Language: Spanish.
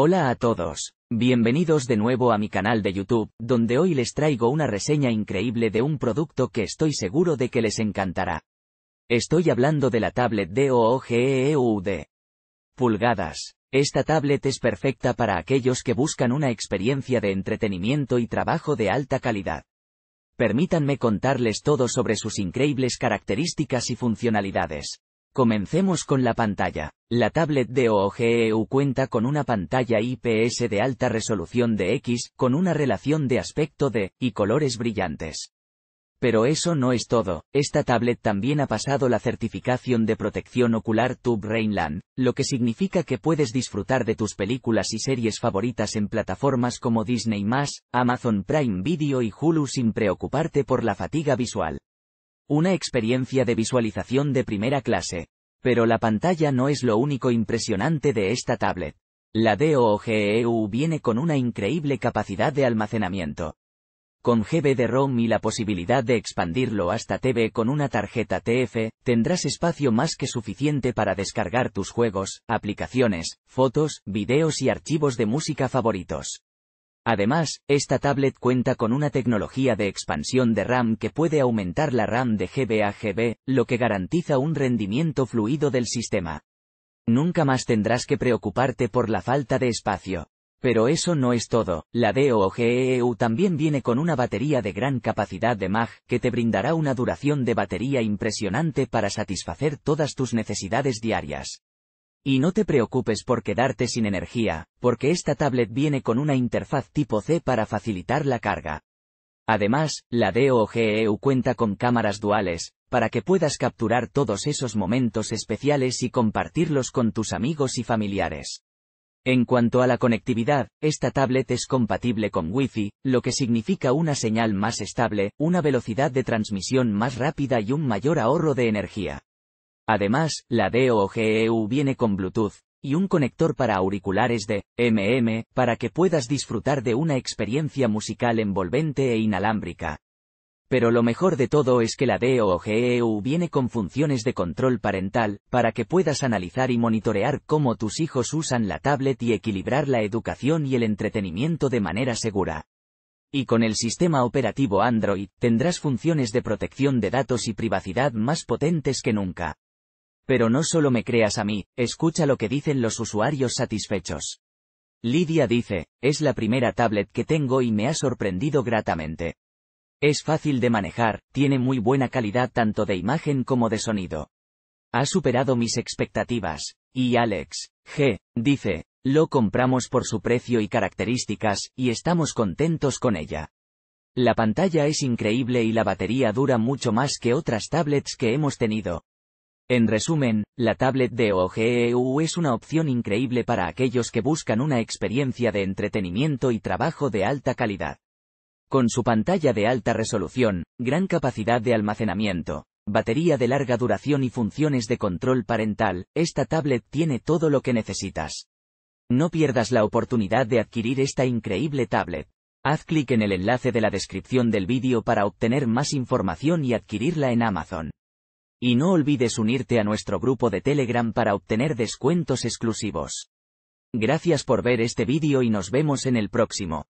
Hola a todos, bienvenidos de nuevo a mi canal de YouTube, donde hoy les traigo una reseña increíble de un producto que estoy seguro de que les encantará. Estoy hablando de la tablet DOOGEUD. Pulgadas. Esta tablet es perfecta para aquellos que buscan una experiencia de entretenimiento y trabajo de alta calidad. Permítanme contarles todo sobre sus increíbles características y funcionalidades. Comencemos con la pantalla. La tablet de OGEU cuenta con una pantalla IPS de alta resolución de X, con una relación de aspecto de, y colores brillantes. Pero eso no es todo, esta tablet también ha pasado la certificación de protección ocular Tube Rainland, lo que significa que puedes disfrutar de tus películas y series favoritas en plataformas como Disney+, Amazon Prime Video y Hulu sin preocuparte por la fatiga visual. Una experiencia de visualización de primera clase. Pero la pantalla no es lo único impresionante de esta tablet. La DOGEU viene con una increíble capacidad de almacenamiento. Con GB de ROM y la posibilidad de expandirlo hasta TV con una tarjeta TF, tendrás espacio más que suficiente para descargar tus juegos, aplicaciones, fotos, videos y archivos de música favoritos. Además, esta tablet cuenta con una tecnología de expansión de RAM que puede aumentar la RAM de GB a GB, lo que garantiza un rendimiento fluido del sistema. Nunca más tendrás que preocuparte por la falta de espacio. Pero eso no es todo, la DOGEU también viene con una batería de gran capacidad de MAG, que te brindará una duración de batería impresionante para satisfacer todas tus necesidades diarias. Y no te preocupes por quedarte sin energía, porque esta tablet viene con una interfaz tipo C para facilitar la carga. Además, la DOGEU cuenta con cámaras duales, para que puedas capturar todos esos momentos especiales y compartirlos con tus amigos y familiares. En cuanto a la conectividad, esta tablet es compatible con Wi-Fi, lo que significa una señal más estable, una velocidad de transmisión más rápida y un mayor ahorro de energía. Además, la DOGEU viene con Bluetooth, y un conector para auriculares de MM, para que puedas disfrutar de una experiencia musical envolvente e inalámbrica. Pero lo mejor de todo es que la DOGEU viene con funciones de control parental, para que puedas analizar y monitorear cómo tus hijos usan la tablet y equilibrar la educación y el entretenimiento de manera segura. Y con el sistema operativo Android, tendrás funciones de protección de datos y privacidad más potentes que nunca. Pero no solo me creas a mí, escucha lo que dicen los usuarios satisfechos. Lidia dice, es la primera tablet que tengo y me ha sorprendido gratamente. Es fácil de manejar, tiene muy buena calidad tanto de imagen como de sonido. Ha superado mis expectativas. Y Alex, G, dice, lo compramos por su precio y características, y estamos contentos con ella. La pantalla es increíble y la batería dura mucho más que otras tablets que hemos tenido, en resumen, la tablet de OGEU es una opción increíble para aquellos que buscan una experiencia de entretenimiento y trabajo de alta calidad. Con su pantalla de alta resolución, gran capacidad de almacenamiento, batería de larga duración y funciones de control parental, esta tablet tiene todo lo que necesitas. No pierdas la oportunidad de adquirir esta increíble tablet. Haz clic en el enlace de la descripción del vídeo para obtener más información y adquirirla en Amazon. Y no olvides unirte a nuestro grupo de Telegram para obtener descuentos exclusivos. Gracias por ver este vídeo y nos vemos en el próximo.